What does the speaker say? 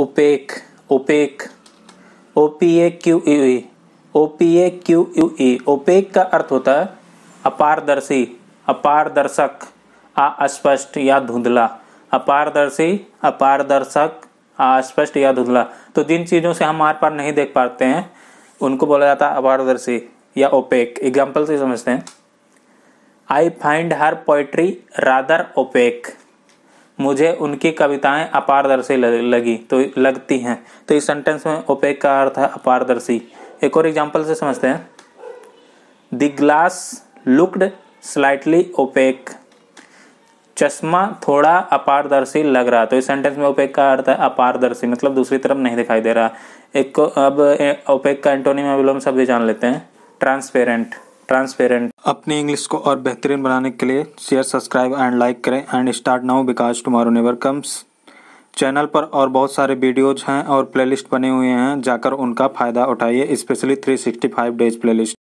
उपेक opaque O P A Q U E O P A Q U E opaque का अर्थ होता है अपारदर्शी अपारदर्शक अस्पष्ट या धुंधला अपारदर्शी अपारदर्शक अस्पष्ट या धुंधला तो जिन चीज़ों से हम आर पार नहीं देख पाते हैं उनको बोला जाता है अपारदर्शी या ओपेक एग्जाम्पल से समझते हैं I find her poetry rather opaque मुझे उनकी कविताएं अपारदर्शी लगी तो लगती हैं तो इस सेंटेंस में ओपेक का अर्थ है अपारदर्शी एक और एग्जाम्पल से समझते हैं the glass looked slightly opaque चश्मा थोड़ा अपारदर्शी लग रहा तो इस सेंटेंस में ओपेक का अर्थ है अपारदर्शी मतलब दूसरी तरफ नहीं दिखाई दे रहा एक अब ओपेक का एंटोनी में जान लेते हैं ट्रांसपेरेंट ट्रांसपेरेंट अपनी इंग्लिश को और बेहतरीन बनाने के लिए शेयर सब्सक्राइब एंड लाइक करें and start now because tomorrow never comes channel पर और बहुत सारे वीडियोज हैं और प्लेलिस्ट बने हुए हैं जाकर उनका फ़ायदा उठाइए स्पेशली 365 डेज प्लेलिस्ट